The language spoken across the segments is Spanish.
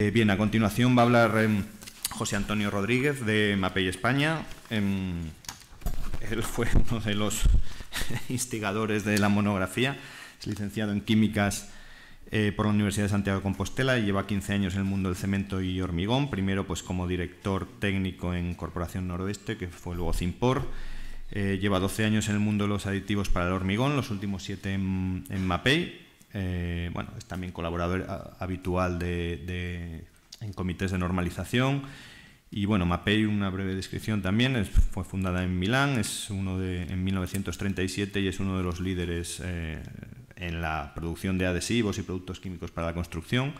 Eh, bien, a continuación va a hablar em, José Antonio Rodríguez de Mapei España. Em, él fue uno de los instigadores de la monografía. Es licenciado en Químicas eh, por la Universidad de Santiago de Compostela y lleva 15 años en el mundo del cemento y hormigón. Primero, pues como director técnico en Corporación Noroeste, que fue luego Cimpor. Eh, lleva 12 años en el mundo de los aditivos para el hormigón, los últimos 7 en, en Mapei eh, bueno, es también colaborador ah, habitual de, en comités de normalización. Y bueno, MAPEI, una breve descripción también, fue fundada en Milán, es uno de, en 1937 y es uno de los líderes eh, en la producción de adhesivos y productos químicos para la construcción.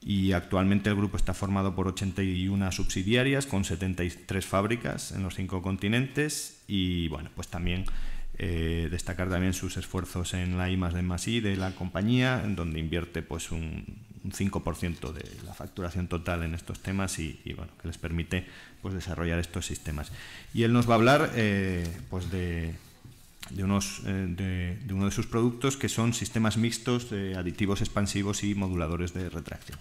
Y actualmente el grupo está formado por 81 subsidiarias con 73 fábricas en los cinco continentes y bueno, pues también eh, destacar también sus esfuerzos en la I de I de la compañía, en donde invierte pues un, un 5% de la facturación total en estos temas y, bueno, que les permite pues desarrollar estos sistemas. Y él nos va a hablar eh, pues de, de, unos, eh, de, uno de sus productos que son sistemas mixtos de aditivos expansivos y moduladores de retracción.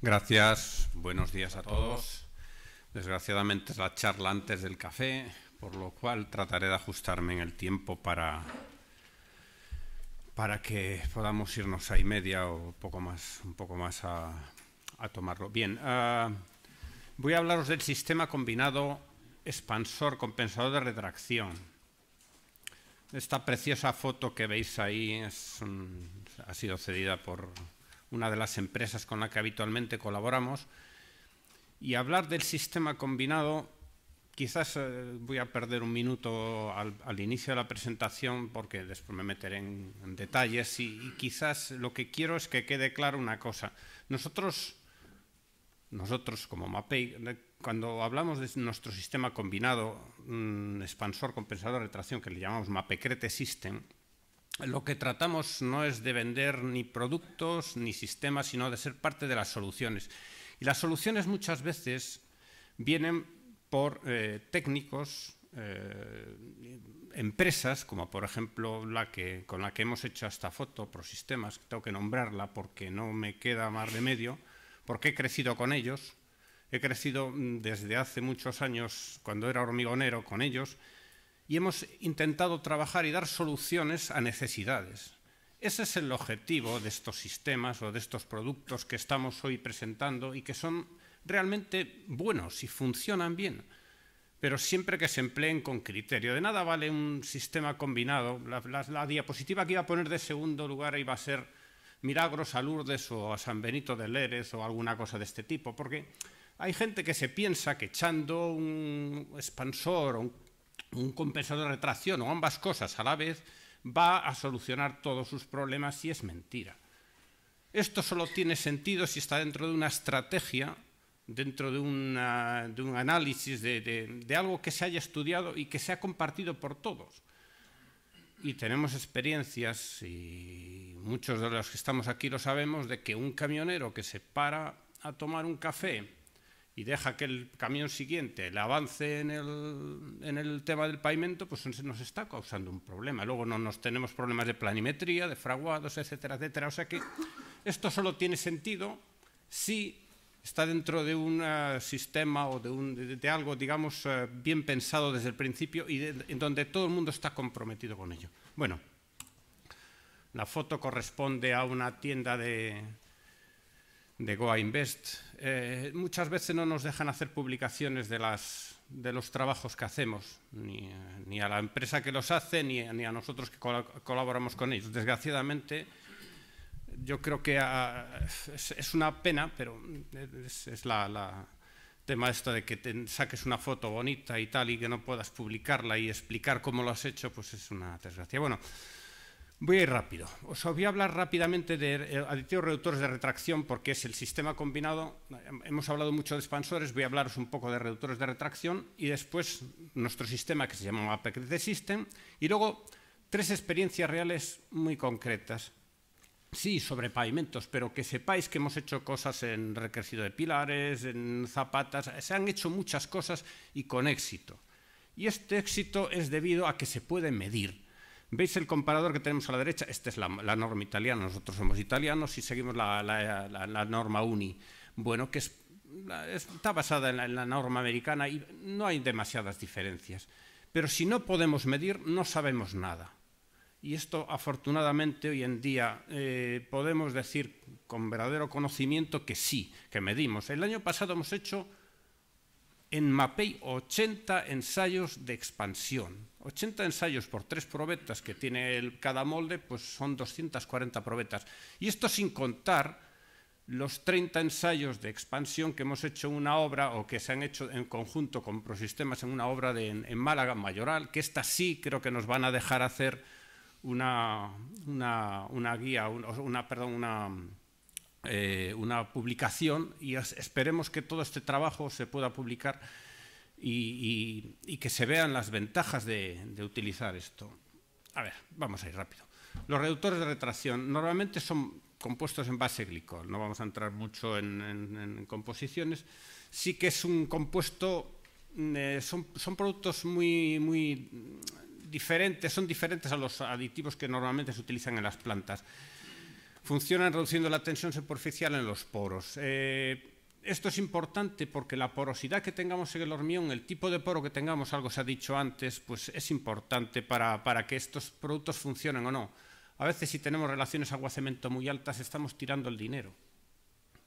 Gracias, buenos días a todos. Desgraciadamente es la charla antes del café, por lo cual trataré de ajustarme en el tiempo para, para que podamos irnos a y media o poco más, un poco más a, tomarlo. Bien, ah, voy a hablaros del sistema combinado expansor compensador de retracción. Esta preciosa foto que veis ahí es ha sido cedida por una de las empresas con la que habitualmente colaboramos. Y hablar del sistema combinado Quizás eh, voy a perder un minuto al, inicio de la presentación porque después me meteré en, detalles y, quizás lo que quiero es que quede claro una cosa. Nosotros, nosotros como MAPEI, eh, cuando hablamos de nuestro sistema combinado un expansor, compensador, de retracción, que le llamamos MAPECRETE System, lo que tratamos no es de vender ni productos ni sistemas, sino de ser parte de las soluciones. Y las soluciones muchas veces vienen por eh, técnicos, eh, empresas, como por ejemplo la que, con la que hemos hecho esta foto, Prosistemas, que tengo que nombrarla porque no me queda más remedio, porque he crecido con ellos, he crecido mm, desde hace muchos años cuando era hormigonero con ellos, y hemos intentado trabajar y dar soluciones a necesidades. Ese es el objetivo de estos sistemas o de estos productos que estamos hoy presentando y que son realmente buenos y funcionan bien, pero siempre que se empleen con criterio. De nada vale un sistema combinado. La, diapositiva que iba a poner de segundo lugar iba a ser Milagros a Lourdes o a San Benito de Leres o alguna cosa de este tipo, porque hay gente que se piensa que echando un expansor o un, compensador de retracción o ambas cosas a la vez va a solucionar todos sus problemas y es mentira. Esto solo tiene sentido si está dentro de una estrategia dentro de, un análisis de, algo que se haya estudiado y que se ha compartido por todos. Y tenemos experiencias, y muchos de los que estamos aquí lo sabemos, de que un camionero que se para a tomar un café y deja que el camión siguiente le avance en el, en el, tema del pavimento, pues nos está causando un problema. Luego no nos tenemos problemas de planimetría, de fraguados, etcétera, etcétera. O sea que esto solo tiene sentido si está dentro de un eh, sistema o de, un, de, algo, digamos, eh, bien pensado desde el principio y en donde todo el mundo está comprometido con ello. Bueno, la foto corresponde a una tienda de, de Goa Invest. Eh, muchas veces no nos dejan hacer publicaciones de, los trabajos que hacemos, ni, a la empresa que los hace, ni, a nosotros que colaboramos con ellos. Desgraciadamente, yo creo que ah, es, una pena, pero es, la, tema esto de que saques una foto bonita y tal y que no puedas publicarla y explicar cómo lo has hecho, pues es una desgracia. Bueno, voy a ir rápido. Os voy a hablar rápidamente de eh, aditivos reductores de retracción porque es el sistema combinado. Hemos hablado mucho de expansores, voy a hablaros un poco de reductores de retracción y después nuestro sistema que se llama de System y luego tres experiencias reales muy concretas sí, sobre pavimentos, pero que sepáis que hemos hecho cosas en recrecido de pilares, en zapatas, se han hecho muchas cosas y con éxito. Y este éxito es debido a que se puede medir. ¿Veis el comparador que tenemos a la derecha? Esta es la, norma italiana, nosotros somos italianos y seguimos la, norma UNI. Bueno, que está basada en la norma americana y no hay demasiadas diferencias. Pero si no podemos medir, no sabemos nada. Y esto, afortunadamente, hoy en día eh, podemos decir con verdadero conocimiento que sí, que medimos. El año pasado hemos hecho en MAPEI 80 ensayos de expansión. 80 ensayos por tres probetas que tiene cada molde, pues son 240 probetas. Y esto sin contar los 30 ensayos de expansión que hemos hecho en una obra o que se han hecho en conjunto con Prosistemas en una obra en, Málaga, Mayoral, que esta sí creo que nos van a dejar hacer una, una, una guía, una, perdón, una, eh, una publicación y esperemos que todo este trabajo se pueda publicar y, que se vean las ventajas de, utilizar esto. A ver, vamos a ir rápido. Los reductores de retracción normalmente son compuestos en base glicol, no vamos a entrar mucho en, composiciones. Sí que es un compuesto, mm, eh, son, son productos muy, muy diferentes, son diferentes a los aditivos que normalmente se utilizan en las plantas. Funcionan reduciendo la tensión superficial en los poros. Eh, esto es importante porque la porosidad que tengamos en el hormigón, el tipo de poro que tengamos, algo se ha dicho antes, pues es importante para, para que estos productos funcionen o no. A veces si tenemos relaciones agua-cemento muy altas estamos tirando el dinero.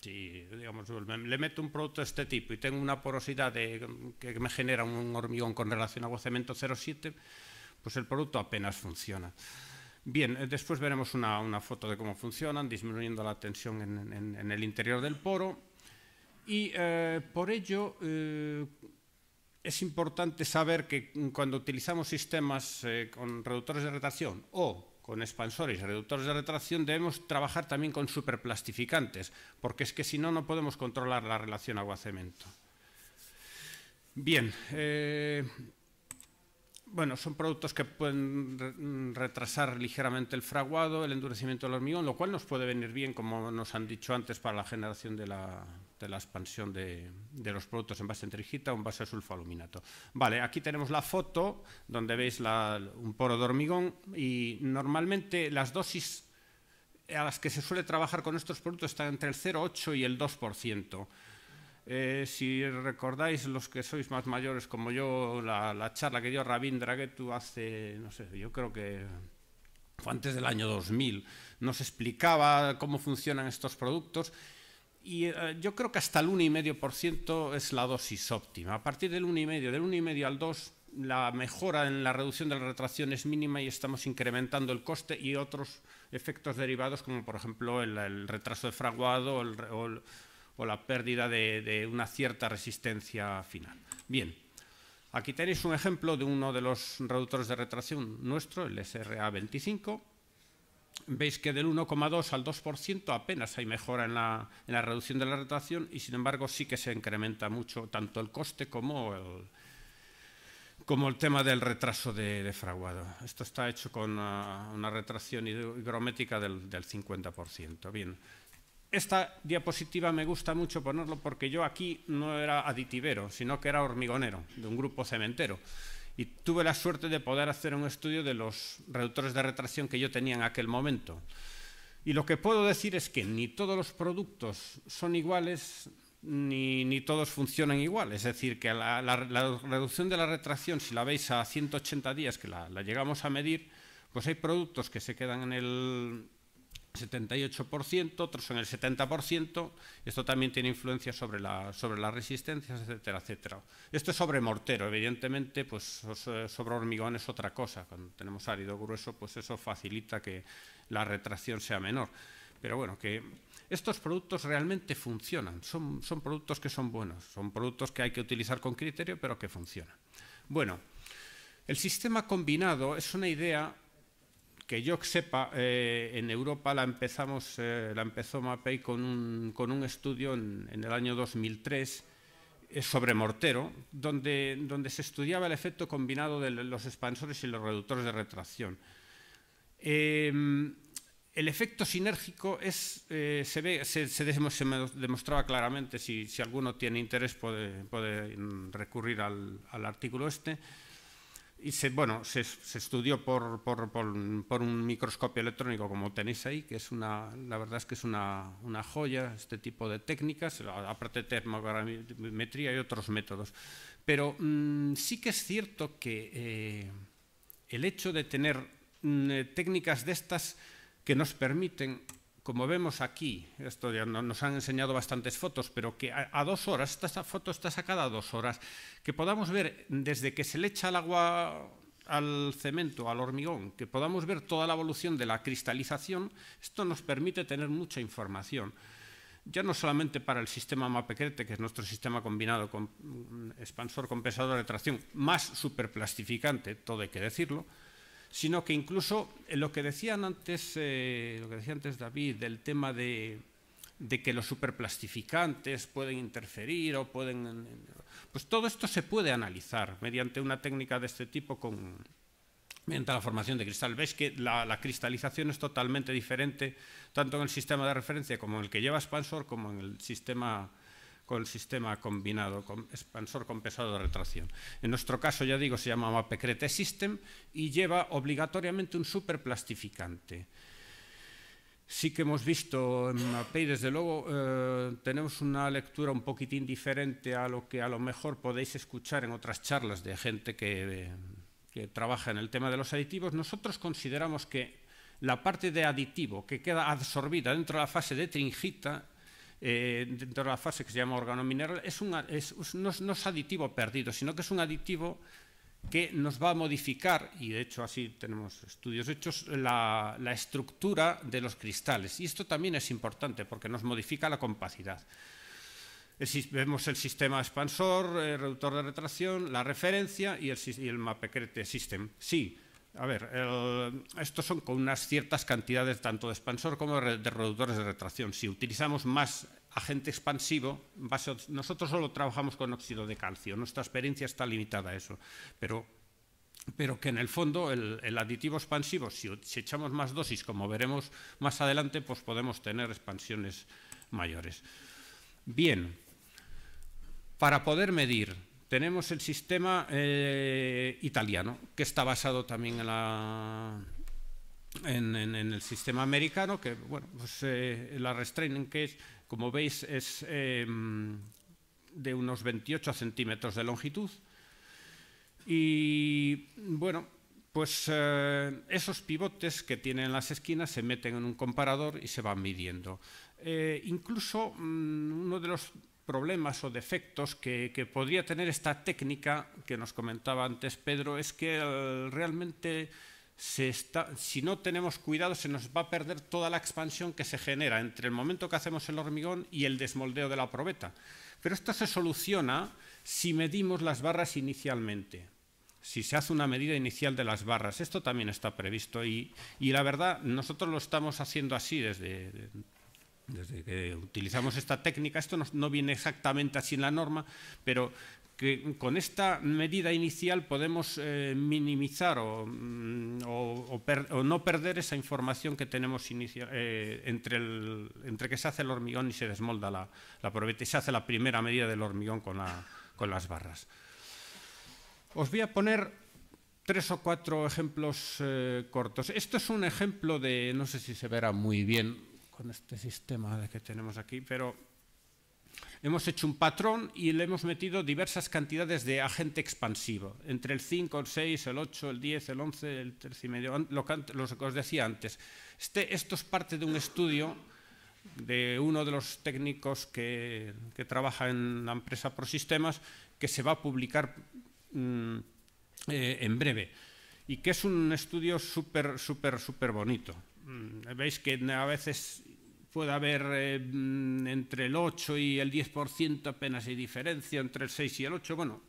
Si digamos, le meto un producto de este tipo y tengo una porosidad que me genera un hormigón con relación agua-cemento 0,7, pues el producto apenas funciona. Bien, eh, después veremos una, foto de cómo funcionan, disminuyendo la tensión en, el interior del poro. Y eh, por ello eh, es importante saber que cuando utilizamos sistemas con reductores de retracción o con expansores reductores de retracción debemos trabajar también con superplastificantes, porque es que si no, no podemos controlar la relación agua-cemento. Bien, bueno, son productos que pueden mm, retrasar ligeramente el fraguado, el endurecimiento del hormigón, lo cual nos puede venir bien, como nos han dicho antes, para la generación de la, expansión de, los productos en base en trigita o en base a sulfoaluminato. Vale, aquí tenemos la foto donde veis un poro de hormigón y normalmente las dosis a las que se suele trabajar con estos productos están entre el 0,8 y el 2%. Eh, si recordáis los que sois más mayores como yo, la, charla que dio Rabindra Getu hace, no sé, yo creo que fue antes del año 2000, nos explicaba cómo funcionan estos productos y eh, yo creo que hasta el 1,5% es la dosis óptima. A partir del 1,5, del 1,5 al 2, la mejora en la reducción de la retracción es mínima y estamos incrementando el coste y otros efectos derivados como por ejemplo el, retraso de fraguado o el o la pérdida de, una cierta resistencia final. Bien, aquí tenéis un ejemplo de uno de los reductores de retracción nuestro, el SRA25, veis que del 1,2 al 2% apenas hay mejora en la, reducción de la retracción y sin embargo sí que se incrementa mucho tanto el coste como el, tema del retraso de, fraguado. Esto está hecho con ah, una, retracción hidrométrica del, del 50%. Bien, esta diapositiva me gusta mucho ponerlo porque yo aquí no era aditivero, sino que era hormigonero de un grupo cementero. Y tuve la suerte de poder hacer un estudio de los reductores de retracción que yo tenía en aquel momento. Y lo que puedo decir es que ni todos los productos son iguales, ni, todos funcionan igual. Es decir, que la, reducción de la retracción, si la veis a 180 días, que la llegamos a medir, pues hay productos que se quedan en el 78%, otros en el 70%, esto también tiene influencia sobre, la, sobre las resistencias, etcétera, etcétera. Esto es sobre mortero, evidentemente, pues eh, sobre hormigón es otra cosa, cuando tenemos árido grueso, pues eso facilita que la retracción sea menor. Pero bueno, que estos productos realmente funcionan, son, son productos que son buenos, son productos que hay que utilizar con criterio, pero que funcionan. Bueno, el sistema combinado es una idea que yo sepa, eh, en Europa la, empezamos, eh, la empezó MAPEI con un, estudio en, el año 2003 eh, sobre mortero, donde, se estudiaba el efecto combinado de los expansores y los reductores de retracción. Em, el efecto sinérgico es, se, ve, se, demostraba claramente, si, alguno tiene interés puede, puede mm, recurrir al artículo este, y se, bueno, se, estudió por, un microscopio electrónico como tenéis ahí, que es una, la verdad es que es una, joya este tipo de técnicas, aparte de termogrametría y otros métodos. Pero mm, sí que es cierto que eh, el hecho de tener mm, eh, técnicas de estas que nos permiten como vemos aquí, esto ya nos han enseñado bastantes fotos, pero que a, dos horas, esta foto está sacada a dos horas, que podamos ver desde que se le echa el agua al cemento, al hormigón, que podamos ver toda la evolución de la cristalización, esto nos permite tener mucha información. Ya no solamente para el sistema MAPECRETE, que es nuestro sistema combinado con mm, expansor, compensador de tracción, más superplastificante, todo hay que decirlo, sino que incluso eh, lo que decían antes, eh, lo que decía antes David del tema de, que los superplastificantes pueden interferir o pueden... Pues todo esto se puede analizar mediante una técnica de este tipo con, mediante la formación de cristal. Veis que la, cristalización es totalmente diferente tanto en el sistema de referencia como en el que lleva Spansor, como en el sistema con el sistema combinado, con expansor con pesado de retracción. En nuestro caso, ya digo, se llama Mapecrete System y lleva obligatoriamente un superplastificante. Sí que hemos visto en MAPEI, desde luego, eh, tenemos una lectura un poquitín diferente a lo que a lo mejor podéis escuchar en otras charlas de gente que, que trabaja en el tema de los aditivos. Nosotros consideramos que la parte de aditivo que queda absorbida dentro de la fase de tringita dentro eh, de la fase que se llama órgano es, un, es no, es, aditivo perdido, sino que es un aditivo que nos va a modificar, y de hecho así tenemos estudios hechos, la, estructura de los cristales. Y esto también es importante porque nos modifica la compacidad. vemos el sistema expansor, el eh, reductor de retracción, la referencia y el, y el Mapecrete System. Sí, a ver, estos son con unas ciertas cantidades tanto de expansor como de, reductores de retracción. Si utilizamos más agente expansivo, nosotros solo trabajamos con óxido de calcio, nuestra experiencia está limitada a eso, pero, que en el fondo el, aditivo expansivo, si, si, echamos más dosis, como veremos más adelante, pues podemos tener expansiones mayores. Bien, para poder medir tenemos el sistema eh, italiano, que está basado también en, el sistema americano, que bueno, pues, eh, la restraining es como veis, es em, de unos 28 centímetros de longitud. Y bueno, pues eh, esos pivotes que tienen las esquinas se meten en un comparador y se van midiendo. incluso mm, uno de los problemas o defectos que, podría tener esta técnica que nos comentaba antes Pedro es que eh, realmente se está, si no tenemos cuidado se nos va a perder toda la expansión que se genera entre el momento que hacemos el hormigón y el desmoldeo de la probeta. Pero esto se soluciona si medimos las barras inicialmente, si se hace una medida inicial de las barras. Esto también está previsto y, y la verdad nosotros lo estamos haciendo así desde desde que utilizamos esta técnica, esto no, viene exactamente así en la norma, pero que con esta medida inicial podemos eh, minimizar mm, o, no perder esa información que tenemos eh, entre, el, entre, que se hace el hormigón y se desmolda la, la probeta y se hace la primera medida del hormigón con, las barras. Os voy a poner tres o cuatro ejemplos eh, cortos. Esto es un ejemplo de, no sé si se verá muy bien, con este sistema que tenemos aquí, pero hemos hecho un patrón y le hemos metido diversas cantidades de agente expansivo, entre el 5, el 6, el 8, el 10, el 11, el 13 y medio, lo que, os decía antes. Este, esto es parte de un estudio de uno de los técnicos que, trabaja en la empresa ProSistemas que se va a publicar mm, eh, en breve y que es un estudio súper, súper, súper bonito. Mm, veis que a veces puede haber eh, mm, entre el 8 y el 10% apenas hay diferencia, entre el 6 y el 8, bueno,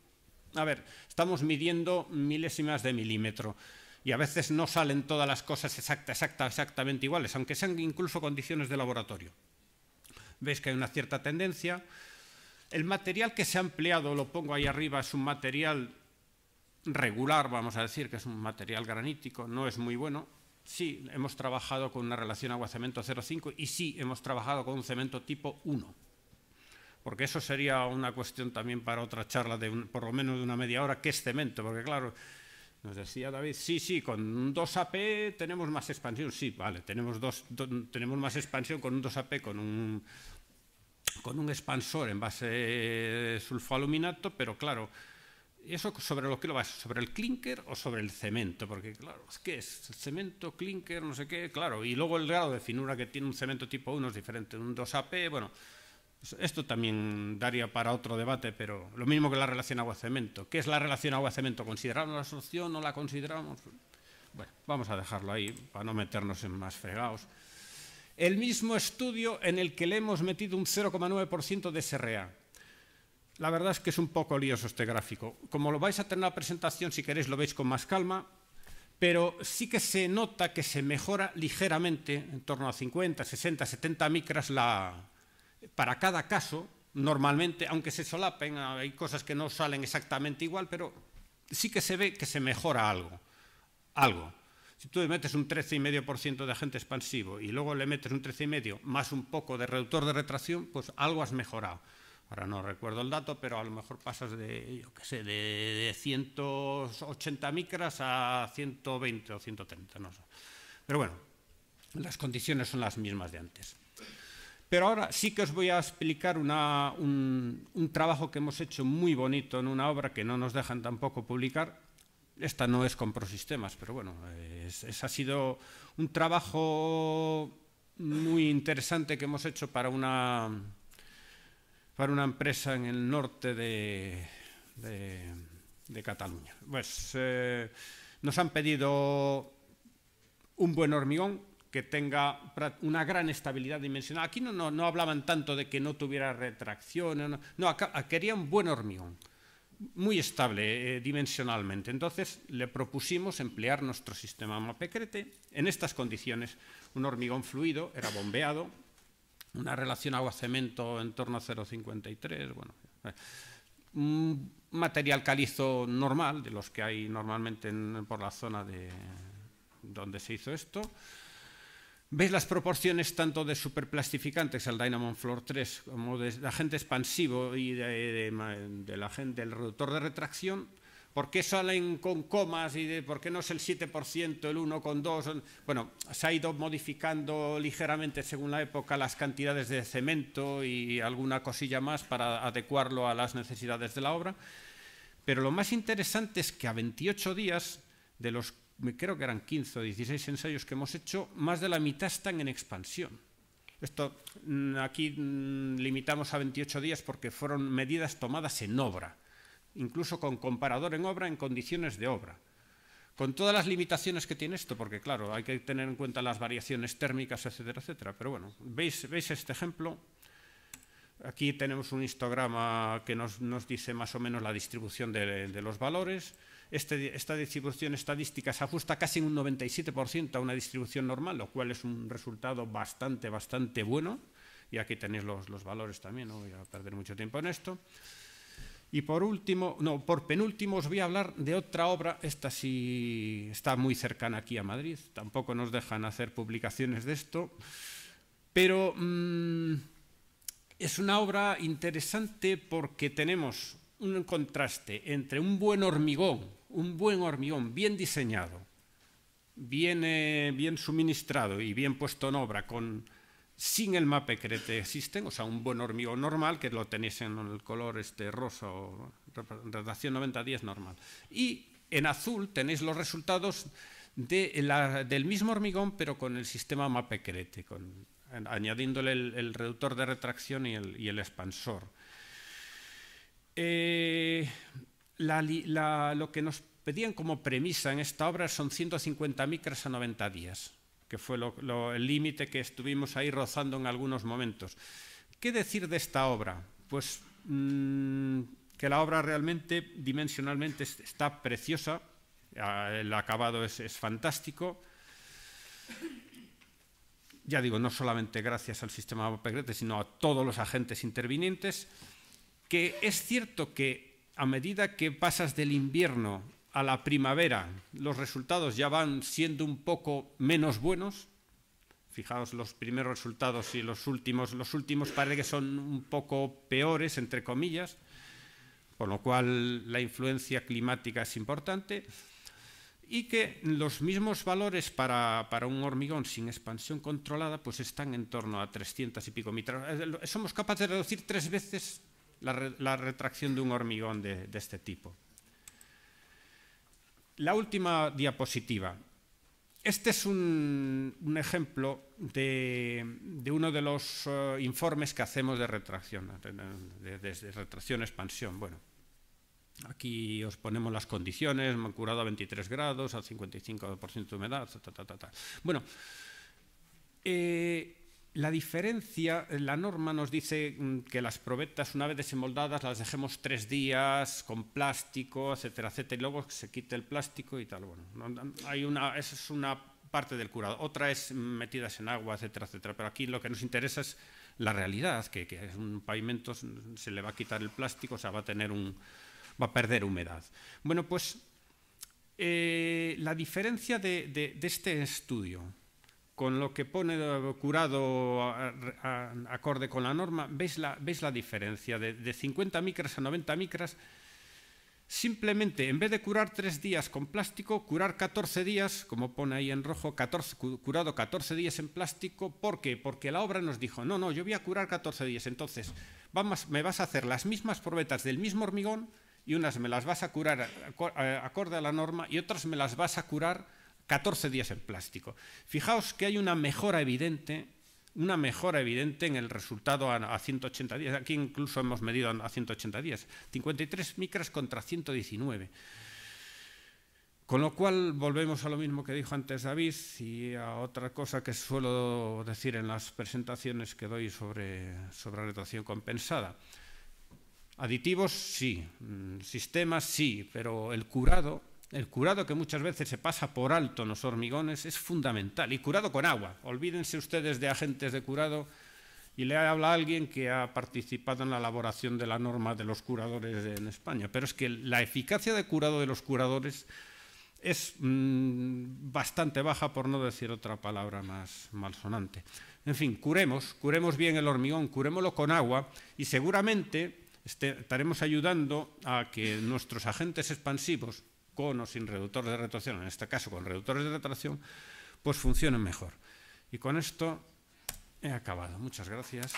a ver, estamos midiendo milésimas de milímetro y a veces no salen todas las cosas exacta, exactamente iguales, aunque sean incluso condiciones de laboratorio. Veis que hay una cierta tendencia. El material que se ha empleado, lo pongo ahí arriba, es un material regular, vamos a decir, que es un material granítico, no es muy bueno, sí hemos trabajado con una relación agua-cemento 0,5 y sí hemos trabajado con un cemento tipo 1. Porque eso sería una cuestión también para otra charla de por lo menos de una media hora, ¿qué es cemento? Porque claro, nos decía David, sí, sí, con un 2AP tenemos más expansión. Sí, vale, tenemos, dos, tenemos más expansión con un 2AP, con un, con un expansor en base sulfoaluminato, pero claro, ¿Eso sobre lo que lo vas? ¿Sobre el clinker o sobre el cemento? Porque, claro, ¿qué que es cemento, clinker, no sé qué, claro. Y luego el grado de finura que tiene un cemento tipo 1 es diferente de un 2AP. Bueno, pues esto también daría para otro debate, pero lo mismo que la relación agua-cemento. ¿Qué es la relación agua-cemento? ¿Consideramos la solución? ¿No la consideramos? Bueno, vamos a dejarlo ahí para no meternos en más fregados. El mismo estudio en el que le hemos metido un 0,9% de SRA la verdad es que es un poco lioso este gráfico. Como lo vais a tener en la presentación, si queréis lo veis con más calma, pero sí que se nota que se mejora ligeramente, en torno a 50, 60, 70 micras la, para cada caso, normalmente, aunque se solapen, hay cosas que no salen exactamente igual, pero sí que se ve que se mejora algo. Algo. Si tú le metes un 13,5% de agente expansivo y luego le metes un 13,5% más un poco de reductor de retracción, pues algo has mejorado ahora no recuerdo el dato, pero a lo mejor pasas de, yo qué sé, de, 180 micras a 120 o 130, no sé. Pero bueno, las condiciones son las mismas de antes. Pero ahora sí que os voy a explicar un, trabajo que hemos hecho muy bonito en una obra que no nos dejan tampoco publicar. Esta no es con prosistemas, pero bueno, es, ha sido un trabajo muy interesante que hemos hecho para una, para una empresa en el norte de, Cataluña. Pues eh, nos han pedido un buen hormigón que tenga una gran estabilidad dimensional. Aquí no, no, no hablaban tanto de que no tuviera retracción, no, no ah, un buen hormigón, muy estable eh, dimensionalmente. Entonces le propusimos emplear nuestro sistema Mapecrete en estas condiciones. Un hormigón fluido, era bombeado, una relación agua-cemento en torno a 0,53, bueno, un eh, mm, material calizo normal, de los que hay normalmente por la zona de donde se hizo esto. ¿Veis las proporciones tanto de superplastificantes, el Dynamon Floor 3, como de agente expansivo y de, del reductor de retracción ¿Por qué salen con comas y por qué no es el 7%, el 1,2%? Bueno, se ha ido modificando ligeramente según la época las cantidades de cemento y alguna cosilla más para adecuarlo a las necesidades de la obra. Pero lo más interesante es que a 28 días, de los creo que eran 15 o 16 ensayos que hemos hecho, más de la mitad están en expansión. Esto mm, aquí mm, limitamos a 28 días porque fueron medidas tomadas en obra incluso con comparador en obra en condiciones de obra. Con todas las limitaciones que tiene esto, porque claro, hay que tener en cuenta las variaciones térmicas, etcétera, etcétera. Pero bueno, veis, veis este ejemplo. Aquí tenemos un histograma que nos, dice más o menos la distribución de, los valores. Este, esta distribución estadística se ajusta casi en un 97% a una distribución normal, lo cual es un resultado bastante, bastante bueno. Y aquí tenéis los, los valores también, no voy a perder mucho tiempo en esto. Y por último, no, por penúltimo os voy a hablar de otra obra, esta sí está muy cercana aquí a Madrid, tampoco nos dejan hacer publicaciones de esto, pero mm, es una obra interesante porque tenemos un contraste entre un buen hormigón, un buen hormigón bien diseñado, bien, eh, bien suministrado y bien puesto en obra con sin el mapecrete existen, o sea, un buen hormigón normal, que lo tenéis en el color este rosa o redacción 90 días normal. Y en azul tenéis los resultados del mismo hormigón, pero con el sistema MAPECRETE, con, añadiéndole el, reductor de retracción y el, y el expansor. Eh, lo que nos pedían como premisa en esta obra son 150 micras a 90 días que fue el límite que estuvimos ahí rozando en algunos momentos. ¿Qué decir de esta obra? Pues mm, que la obra realmente dimensionalmente está preciosa, el acabado es, fantástico. Ya digo, no solamente gracias al sistema Pegrete, sino a todos los agentes intervinientes, que es cierto que a medida que pasas del invierno a la primavera los resultados ya van siendo un poco menos buenos, fijaos los primeros resultados y los últimos, los últimos parece que son un poco peores, entre comillas, por lo cual la influencia climática es importante, y que los mismos valores para, para un hormigón sin expansión controlada pues están en torno a 300 y pico mitras. Somos capaces de reducir tres veces la, retracción de un hormigón de este tipo. La última diapositiva. Este es un, ejemplo de, uno de los eh, informes que hacemos de retracción, de, retracción-expansión. Bueno, aquí os ponemos las condiciones, me han curado a 23 grados, a 55% de humedad, ta, ta, ta, Bueno, eh, la diferencia, la norma nos dice mm, que las probetas, una vez desemoldadas, las dejemos tres días con plástico, etcétera, etcétera, y luego se quite el plástico y tal. Bueno, hay una, esa es una parte del curado. Otra es metidas en agua, etcétera, etcétera. Pero aquí lo que nos interesa es la realidad, que, es un pavimento, se le va a quitar el plástico, o sea, va a, tener un, va a perder humedad. Bueno, pues eh, la diferencia de este estudio con lo que pone curado acorde con la norma, ¿veis la, la diferencia? De, 50 micras a 90 micras, simplemente en vez de curar tres días con plástico, curar 14 días, como pone ahí en rojo, curado 14 días en plástico, ¿por qué? Porque la obra nos dijo, no, no, yo voy a curar 14 días, entonces vamos, me vas a hacer las mismas probetas del mismo hormigón y unas me las vas a curar acorde a la norma y otras me las vas a curar 14 días en plástico. Fijaos que hay una mejora evidente, una mejora evidente en el resultado a, 180 días. Aquí incluso hemos medido a 180 días, 53 micras contra 119. Con lo cual volvemos a lo mismo que dijo antes David y a otra cosa que suelo decir en las presentaciones que doy sobre, sobre retención compensada. Aditivos sí, mm, sistemas sí, pero el curado el curado que muchas veces se pasa por alto en los hormigones es fundamental. Y curado con agua. Olvídense ustedes de agentes de curado y le habla a alguien que ha participado en la elaboración de la norma de los curadores en España. Pero es que la eficacia de curado de los curadores es mm, bastante baja, por no decir otra palabra más malsonante. En fin, curemos, curemos bien el hormigón, curémoslo con agua y seguramente este, estaremos ayudando a que nuestros agentes expansivos, con o sin reductor de retracción, en este caso con reductores de retracción, pues funcionen mejor. Y con esto he acabado. Muchas gracias.